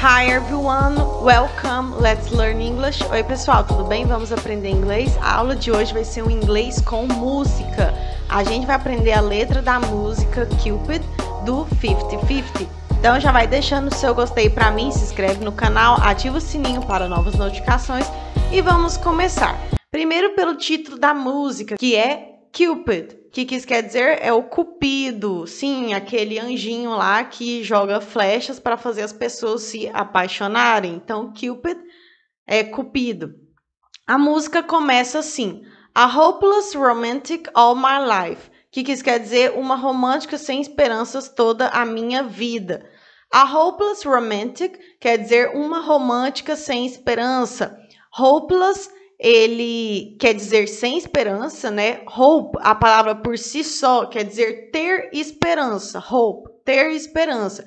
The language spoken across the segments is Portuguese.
Hi everyone, welcome. Let's learn English. Oi pessoal, tudo bem? Vamos aprender inglês. A aula de hoje vai ser um inglês com música. A gente vai aprender a letra da música Cupid do 5050. Então já vai deixando o seu gostei para mim, se inscreve no canal, ativa o sininho para novas notificações e vamos começar. Primeiro pelo título da música, que é Cupid. O que, que isso quer dizer? É o Cupido, sim, aquele anjinho lá que joga flechas para fazer as pessoas se apaixonarem. Então, Cupid é Cupido. A música começa assim: A hopeless romantic all my life. O que, que isso quer dizer? Uma romântica sem esperanças toda a minha vida. A hopeless romantic quer dizer uma romântica sem esperança. Hopeless ele quer dizer sem esperança, né? Hope, a palavra por si só quer dizer ter esperança. Hope, ter esperança.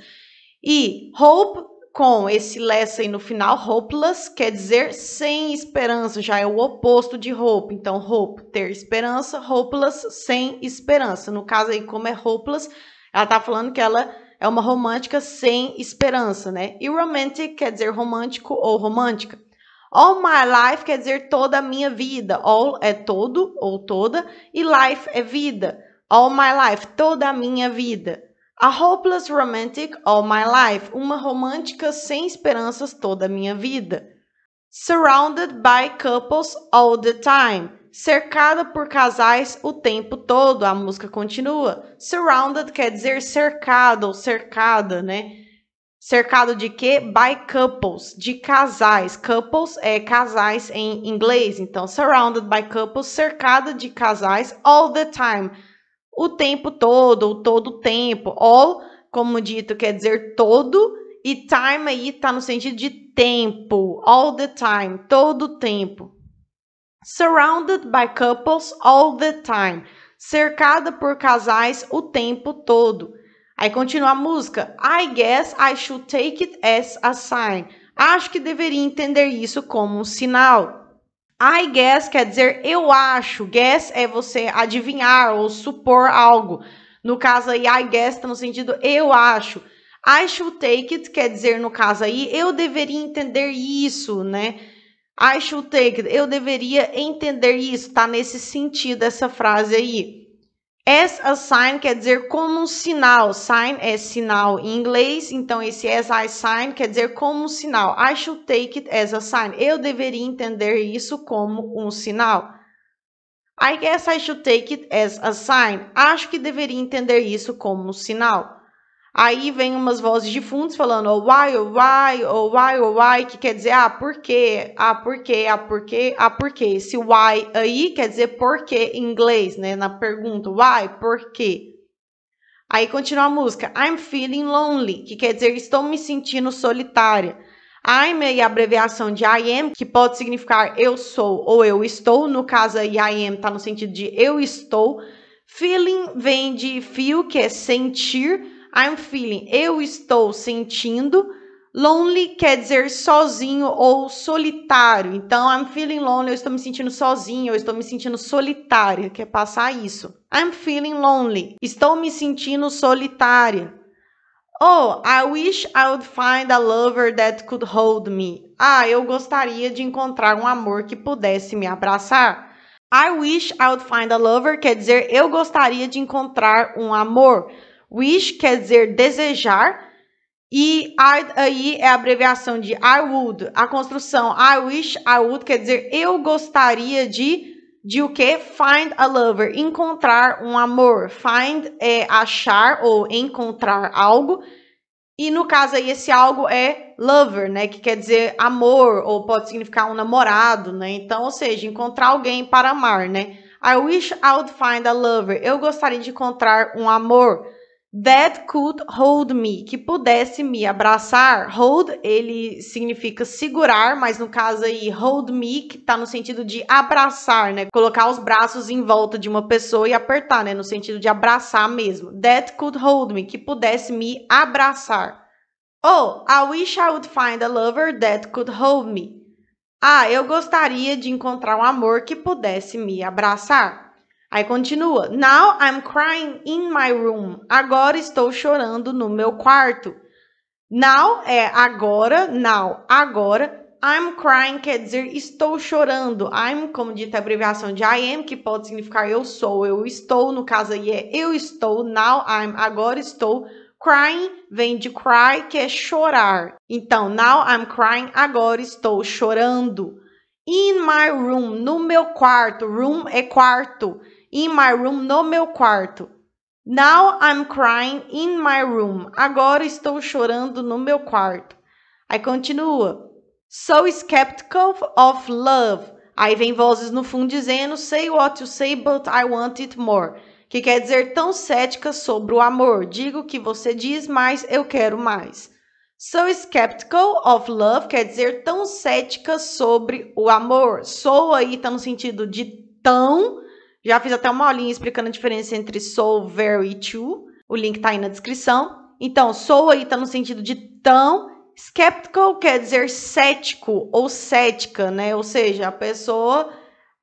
E hope com esse less aí no final, hopeless quer dizer sem esperança, já é o oposto de hope. Então, hope, ter esperança, hopeless, sem esperança. No caso aí, como é hopeless, ela tá falando que ela é uma romântica sem esperança, né? E romantic quer dizer romântico ou romântica. All my life quer dizer toda a minha vida. All é todo ou toda e life é vida. All my life, toda a minha vida. A hopeless romantic all my life, uma romântica sem esperanças toda a minha vida. Surrounded by couples all the time, cercada por casais o tempo todo. A música continua. Surrounded quer dizer cercado ou cercada, né? cercado de quê? By couples, de casais. Couples é casais em inglês, então surrounded by couples, cercado de casais all the time. O tempo todo, o todo o tempo. All, como dito, quer dizer todo, e time aí tá no sentido de tempo, all the time, todo o tempo. Surrounded by couples all the time. Cercada por casais o tempo todo. Aí continua a música. I guess I should take it as a sign. Acho que deveria entender isso como um sinal. I guess quer dizer eu acho. Guess é você adivinhar ou supor algo. No caso aí, I guess está no sentido eu acho. I should take it quer dizer, no caso aí, eu deveria entender isso, né? I should take it, eu deveria entender isso, tá nesse sentido essa frase aí. As a sign quer dizer como um sinal. Sign é sinal em inglês, então esse as I sign quer dizer como um sinal. I should take it as a sign. Eu deveria entender isso como um sinal. I guess I should take it as a sign. Acho que deveria entender isso como um sinal. Aí vem umas vozes de fundos falando oh, why, oh, why, oh, why, oh, why, que quer dizer ah, por quê, ah, por quê, ah, por quê, ah, por quê. Esse why aí quer dizer por quê em inglês, né? Na pergunta, why, por quê. Aí continua a música, I'm feeling lonely, que quer dizer estou me sentindo solitária. I'm é a abreviação de I am, que pode significar eu sou ou eu estou. No caso aí, I am tá no sentido de eu estou. Feeling vem de feel, que é sentir. I'm feeling, eu estou sentindo. Lonely quer dizer sozinho ou solitário. Então, I'm feeling lonely, eu estou me sentindo sozinho, eu estou me sentindo solitária, quer passar isso. I'm feeling lonely, estou me sentindo solitária. Oh, I wish I would find a lover that could hold me. Ah, eu gostaria de encontrar um amor que pudesse me abraçar. I wish I would find a lover quer dizer eu gostaria de encontrar um amor. Wish quer dizer desejar. E I'd, aí é a abreviação de I would. A construção I wish I would quer dizer eu gostaria de de o que? Find a lover, encontrar um amor. Find é achar ou encontrar algo. E no caso aí esse algo é lover, né, que quer dizer amor ou pode significar um namorado, né? Então, ou seja, encontrar alguém para amar, né? I wish I would find a lover. Eu gostaria de encontrar um amor. That could hold me, que pudesse me abraçar. Hold, ele significa segurar, mas no caso aí, hold me, que tá no sentido de abraçar, né? Colocar os braços em volta de uma pessoa e apertar, né? No sentido de abraçar mesmo. That could hold me, que pudesse me abraçar. Oh, I wish I would find a lover that could hold me. Ah, eu gostaria de encontrar um amor que pudesse me abraçar. Aí continua. Now I'm crying in my room. Agora estou chorando no meu quarto. Now é agora, now, agora. I'm crying quer dizer estou chorando. I'm, como dita a abreviação de I am, que pode significar eu sou, eu estou. No caso aí é eu estou. Now I'm, agora estou. Crying vem de cry, que é chorar. Então, now I'm crying, agora estou chorando. In my room, no meu quarto. Room é quarto in my room, no meu quarto. Now I'm crying in my room. Agora estou chorando no meu quarto. Aí continua. So skeptical of love. Aí vem vozes no fundo dizendo, say what you say, but I want it more. Que quer dizer tão cética sobre o amor. Digo o que você diz, mas eu quero mais. So skeptical of love quer dizer tão cética sobre o amor. Sou aí tá no sentido de tão já fiz até uma aulinha explicando a diferença entre sou, very, to. O link tá aí na descrição. Então, sou aí tá no sentido de tão. Skeptical quer dizer cético ou cética, né? Ou seja, a pessoa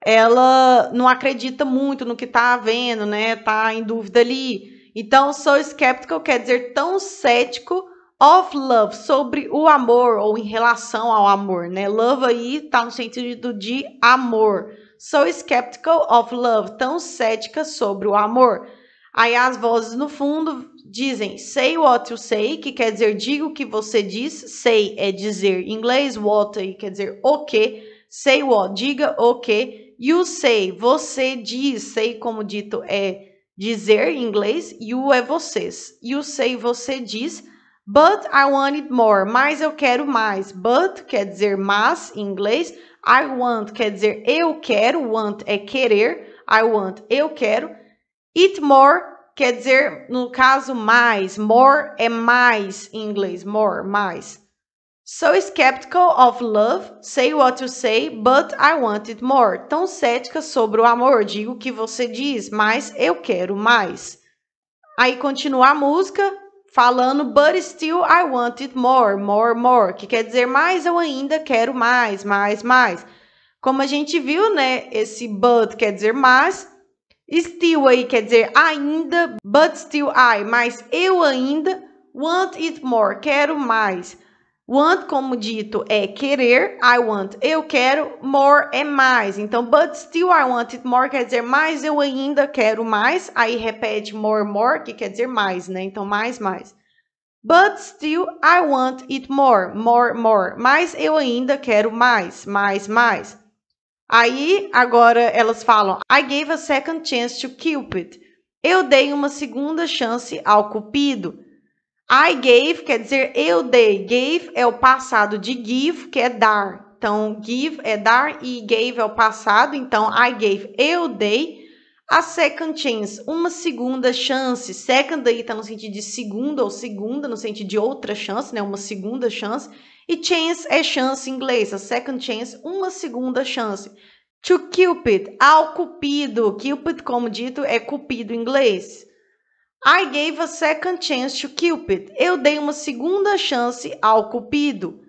ela não acredita muito no que tá vendo, né? Tá em dúvida ali. Então, so skeptical quer dizer tão cético of love, sobre o amor ou em relação ao amor, né? Love aí tá no sentido de amor. So skeptical of love, tão cética sobre o amor. Aí as vozes no fundo dizem say what you say, que quer dizer diga o que você diz. Say é dizer em inglês, what quer dizer o que. Say what, diga o que. You say, você diz. Say, como dito, é dizer em inglês. You é vocês. You say, você diz. But I wanted more. Mas eu quero mais. But quer dizer mas em inglês. I want quer dizer eu quero. Want é querer. I want eu quero. Eat more quer dizer, no caso, mais. More é mais em inglês. More, mais. So skeptical of love, say what you say, but I want it more. Tão cética sobre o amor, digo o que você diz, mas eu quero mais. Aí continua a música falando But still I want it more, more, more, que quer dizer mais eu ainda quero mais, mais, mais. Como a gente viu, né, esse but quer dizer mais, still aí quer dizer ainda, but still I, mas eu ainda want it more, quero mais. Want, como dito, é querer. I want, eu quero. More é mais. Então, but still I want it more quer dizer mais, eu ainda quero mais. Aí repete more, more, que quer dizer mais, né? Então, mais, mais. But still I want it more, more, more. Mas eu ainda quero mais, mais, mais. Aí, agora elas falam: I gave a second chance to Cupid. Eu dei uma segunda chance ao Cupido. I gave quer dizer eu dei. Gave é o passado de give, que é dar. Então, give é dar e gave é o passado. Então, I gave, eu dei. A second chance, uma segunda chance. Second aí está no sentido de segunda ou segunda, no sentido de outra chance, né? Uma segunda chance. E chance é chance em inglês. A second chance, uma segunda chance. To Cupid, ao Cupido. Cupid, como dito, é Cupido em inglês. I gave a second chance to Cupid. Eu dei uma segunda chance ao Cupido.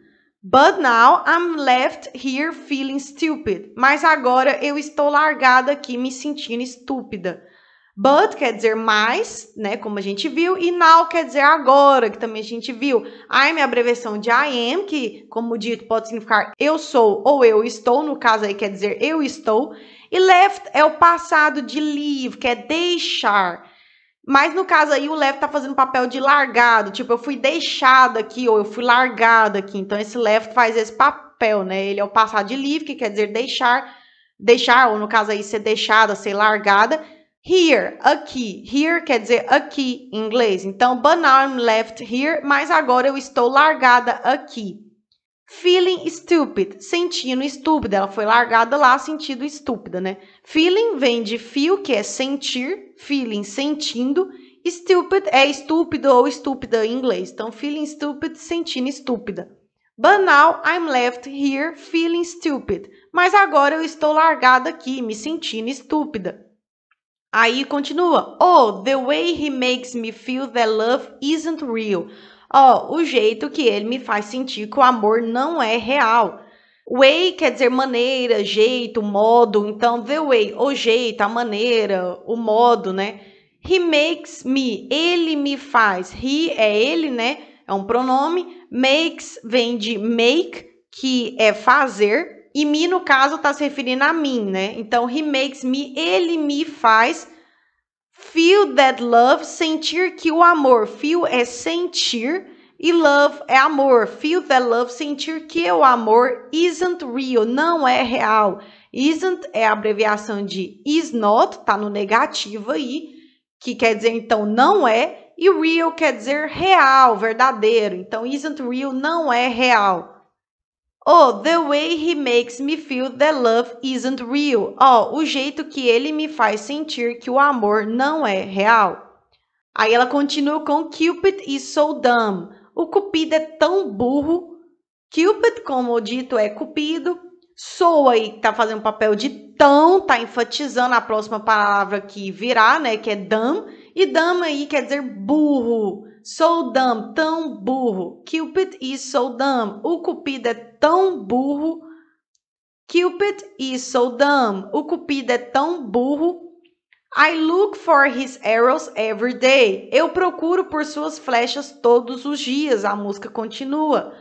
But now I'm left here feeling stupid. Mas agora eu estou largada aqui me sentindo estúpida. But quer dizer mais, né? Como a gente viu, e now quer dizer agora, que também a gente viu. I'm é a abreviação de I am, que, como dito, pode significar eu sou ou eu estou, no caso aí quer dizer eu estou. E left é o passado de leave, que é deixar. Mas no caso aí, o Lev tá fazendo papel de largado, tipo, eu fui deixado aqui, ou eu fui largado aqui. Então, esse Lev faz esse papel, né? Ele é o passar de leave, que quer dizer deixar, deixar, ou no caso aí, ser deixada, ser largada. Here, aqui. Here quer dizer aqui em inglês. Então, but now I'm left here, mas agora eu estou largada aqui. Feeling stupid, sentindo estúpida. Ela foi largada lá, sentido estúpida, né? Feeling vem de feel, que é sentir, feeling sentindo, stupid é estúpido ou estúpida em inglês. Então, feeling stupid, sentindo estúpida. But now I'm left here feeling stupid. Mas agora eu estou largada aqui, me sentindo estúpida. Aí continua. Oh, the way he makes me feel that love isn't real. Ó, oh, o jeito que ele me faz sentir que o amor não é real. Way quer dizer maneira, jeito, modo. Então, the way, o jeito, a maneira, o modo, né? He makes me, ele me faz. He é ele, né? É um pronome. Makes vem de make, que é fazer. E me, no caso, está se referindo a mim, né? Então, he makes me, ele me faz. Feel that love, sentir que o amor. Feel é sentir e love é amor. Feel that love, sentir que o amor isn't real, não é real. Isn't é a abreviação de is not, tá no negativo aí, que quer dizer então não é, e real quer dizer real, verdadeiro. Então isn't real não é real. Oh, the way he makes me feel that love isn't real. Oh, o jeito que ele me faz sentir que o amor não é real. Aí ela continua com Cupid is so dumb o Cupido é tão burro. Cupid, como dito, é Cupido. sou aí que tá fazendo papel de tão, tá enfatizando a próxima palavra que virá, né? Que é dam. E dam aí quer dizer burro. Sou dumb, tão burro. Cupid e sou dumb. O Cupido é tão burro. Cupid e sou dumb. O Cupido é tão burro I look for his arrows every day. Eu procuro por suas flechas todos os dias. A música continua.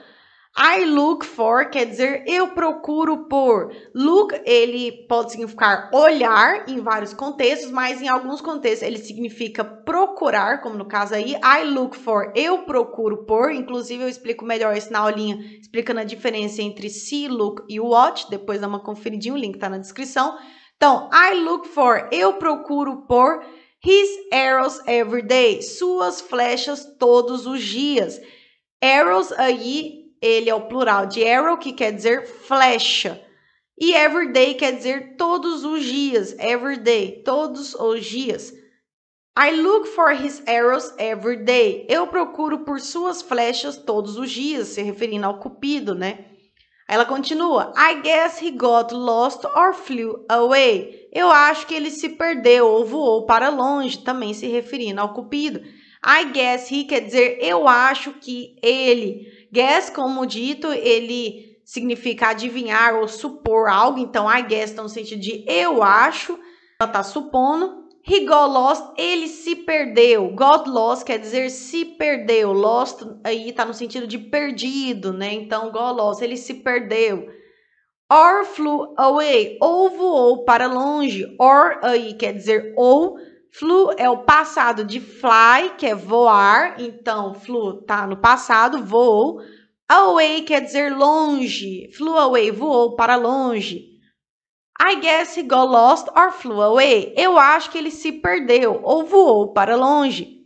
I look for quer dizer eu procuro por. Look, ele pode significar olhar em vários contextos, mas em alguns contextos ele significa procurar, como no caso aí. I look for, eu procuro por. Inclusive, eu explico melhor isso na aulinha, explicando a diferença entre see, look e watch. Depois dá uma conferidinha, o link tá na descrição. Então, I look for, eu procuro por his arrows every day, suas flechas todos os dias. Arrows aí, ele é o plural de arrow, que quer dizer flecha. E every day quer dizer todos os dias, every day, todos os dias. I look for his arrows every day. Eu procuro por suas flechas todos os dias, se referindo ao Cupido, né? Ela continua: I guess he got lost or flew away. Eu acho que ele se perdeu ou voou para longe, também se referindo ao Cupido. I guess he quer dizer eu acho que ele. Guess, como dito, ele significa adivinhar ou supor algo. Então, I guess tá no sentido de eu acho. Ela está supondo. He got lost, ele se perdeu. Got lost quer dizer se perdeu. Lost aí tá no sentido de perdido, né? Então, got lost, ele se perdeu. Or flew away, ou voou para longe. Or aí quer dizer ou. Flew é o passado de fly, que é voar. Então, flew tá no passado, voou. Away quer dizer longe. Flew away, voou para longe. I guess he got lost or flew away. Eu acho que ele se perdeu ou voou para longe.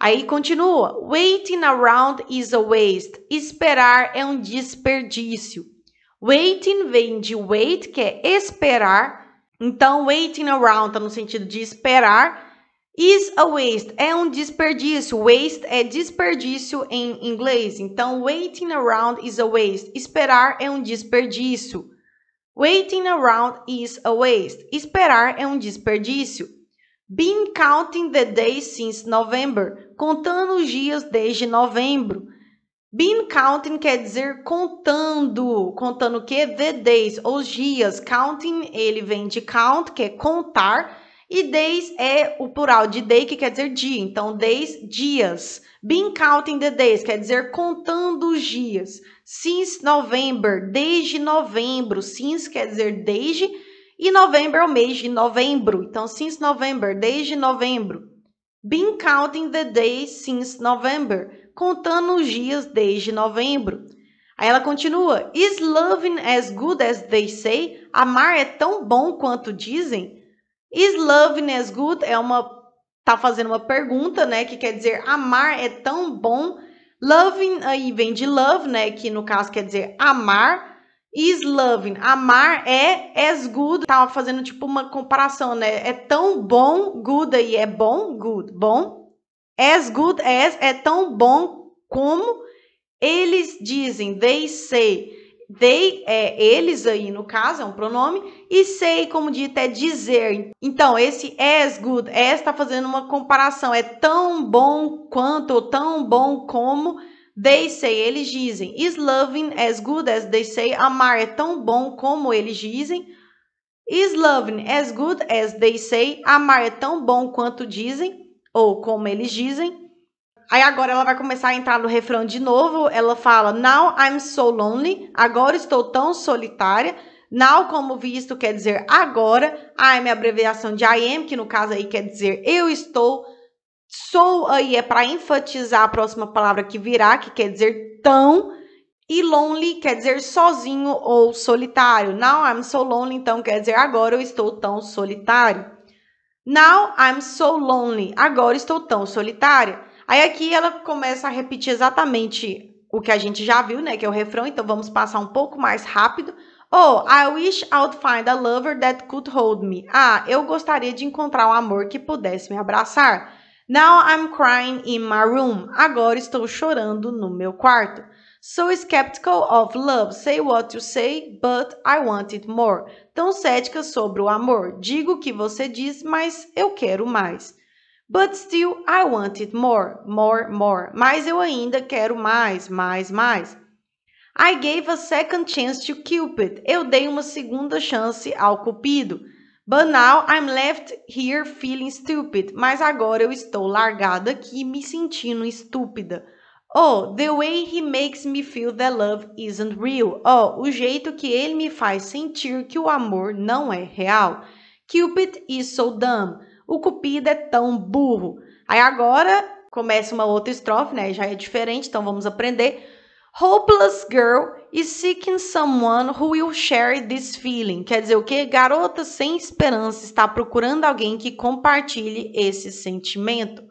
Aí continua. Waiting around is a waste. Esperar é um desperdício. Waiting vem de wait, que é esperar. Então, waiting around está no sentido de esperar. Is a waste é um desperdício. Waste é desperdício em inglês. Então, waiting around is a waste. Esperar é um desperdício. Waiting around is a waste. Esperar é um desperdício. Been counting the days since November. Contando os dias desde novembro. Been counting quer dizer contando. Contando o quê? The days, os dias. Counting, ele vem de count, que é contar. E days é o plural de day, que quer dizer dia. Então, days, dias. Been counting the days quer dizer contando os dias. Since November, desde novembro. Since quer dizer desde e novembro é o mês de novembro. Então, since November, desde novembro. Been counting the days since November. Contando os dias desde novembro. Aí ela continua. Is loving as good as they say? Amar é tão bom quanto dizem? Is loving as good é uma tá fazendo uma pergunta, né, que quer dizer amar é tão bom Loving aí vem de love, né? Que no caso quer dizer amar. Is loving. Amar é as good. Tava tá fazendo tipo uma comparação, né? É tão bom, good aí. É bom, good. Bom. As good as é tão bom como eles dizem. They say they, é, eles aí no caso, é um pronome, e say, como dito, é dizer. Então, esse as good, as está fazendo uma comparação, é tão bom quanto, ou tão bom como they say, eles dizem. Is loving as good as they say? Amar é tão bom como eles dizem. Is loving as good as they say? Amar é tão bom quanto dizem, ou como eles dizem. Aí agora ela vai começar a entrar no refrão de novo. Ela fala: Now I'm so lonely. Agora estou tão solitária. Now, como visto, quer dizer agora. I'm ah, é a abreviação de I am, que no caso aí quer dizer eu estou. sou aí é para enfatizar a próxima palavra que virá, que quer dizer tão. E lonely quer dizer sozinho ou solitário. Now I'm so lonely, então quer dizer agora eu estou tão solitário. Now I'm so lonely, agora estou tão solitária. Aí aqui ela começa a repetir exatamente o que a gente já viu, né? Que é o refrão, então vamos passar um pouco mais rápido. Oh, I wish I'd find a lover that could hold me. Ah, eu gostaria de encontrar um amor que pudesse me abraçar. Now I'm crying in my room. Agora estou chorando no meu quarto. So skeptical of love, say what you say, but I want it more. Tão cética sobre o amor, digo o que você diz, mas eu quero mais. But still I wanted more, more, more. Mas eu ainda quero mais, mais, mais. I gave a second chance to Cupid. Eu dei uma segunda chance ao Cupido. But now I'm left here feeling stupid. Mas agora eu estou largada aqui me sentindo estúpida. Oh, the way he makes me feel that love isn't real. Oh, o jeito que ele me faz sentir que o amor não é real. Cupid is so dumb. O cupido é tão burro. Aí agora começa uma outra estrofe, né? Já é diferente, então vamos aprender. Hopeless girl is seeking someone who will share this feeling. Quer dizer o quê? Garota sem esperança está procurando alguém que compartilhe esse sentimento.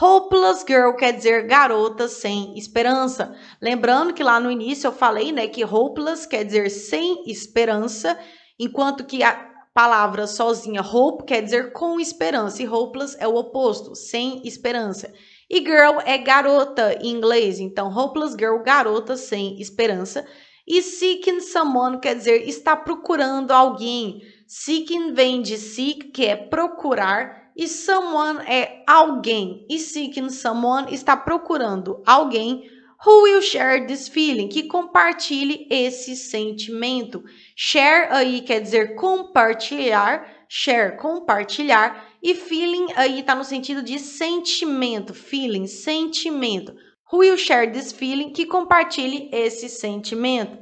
Hopeless girl quer dizer garota sem esperança. Lembrando que lá no início eu falei, né, que hopeless quer dizer sem esperança, enquanto que a palavra sozinha. Hope quer dizer com esperança e hopeless é o oposto, sem esperança. E girl é garota em inglês, então hopeless girl, garota sem esperança. E seeking someone quer dizer está procurando alguém. Seeking vem de seek, que é procurar, e someone é alguém. E seeking someone está procurando alguém Who will share this feeling? Que compartilhe esse sentimento. Share aí quer dizer compartilhar, share, compartilhar. E feeling aí tá no sentido de sentimento, feeling, sentimento. Who will share this feeling? Que compartilhe esse sentimento.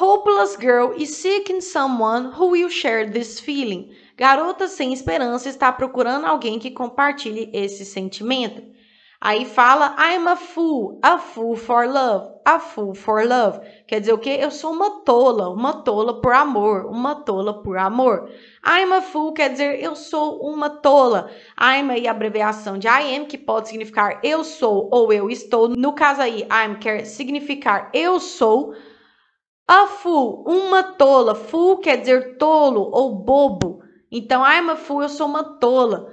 Hopeless girl is seeking someone who will share this feeling. Garota sem esperança está procurando alguém que compartilhe esse sentimento. Aí fala I'm a fool, a fool for love, a fool for love. Quer dizer o quê? Eu sou uma tola, uma tola por amor, uma tola por amor. I'm a fool quer dizer eu sou uma tola. I'm aí é a abreviação de I am, que pode significar eu sou ou eu estou. No caso aí, I'm quer significar eu sou. A fool, uma tola. Fool quer dizer tolo ou bobo. Então, I'm a fool, eu sou uma tola.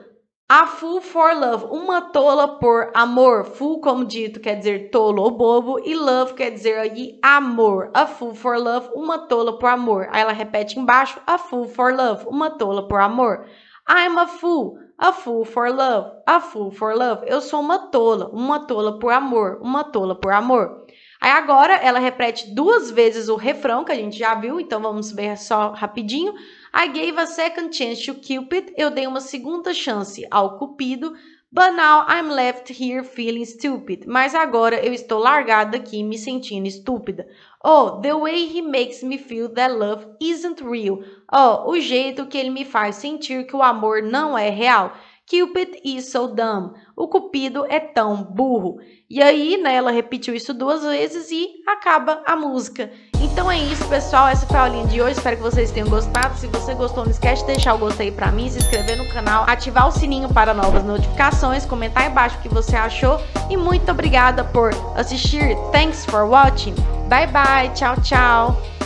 A Fool for Love, uma tola por amor. Fool, como dito, quer dizer tolo ou bobo, e love quer dizer aí amor. A Fool for Love, uma tola por amor. Aí ela repete embaixo: A Fool for Love, uma tola por amor. I'm a fool, a fool for love, a fool for love. Eu sou uma tola, uma tola por amor, uma tola por amor. Aí agora ela repete duas vezes o refrão que a gente já viu, então vamos ver só rapidinho. I gave a second chance to Cupid. Eu dei uma segunda chance ao Cupido. But now I'm left here feeling stupid. Mas agora eu estou largada aqui me sentindo estúpida. Oh, the way he makes me feel that love isn't real. Oh, o jeito que ele me faz sentir que o amor não é real. Cupid is so dumb. O Cupido é tão burro. E aí, né, ela repetiu isso duas vezes e acaba a música. Então é isso, pessoal. Essa foi a aulinha de hoje. Espero que vocês tenham gostado. Se você gostou, não esquece de deixar o gostei pra mim, se inscrever no canal, ativar o sininho para novas notificações, comentar embaixo o que você achou. E muito obrigada por assistir. Thanks for watching. Bye bye. Tchau, tchau.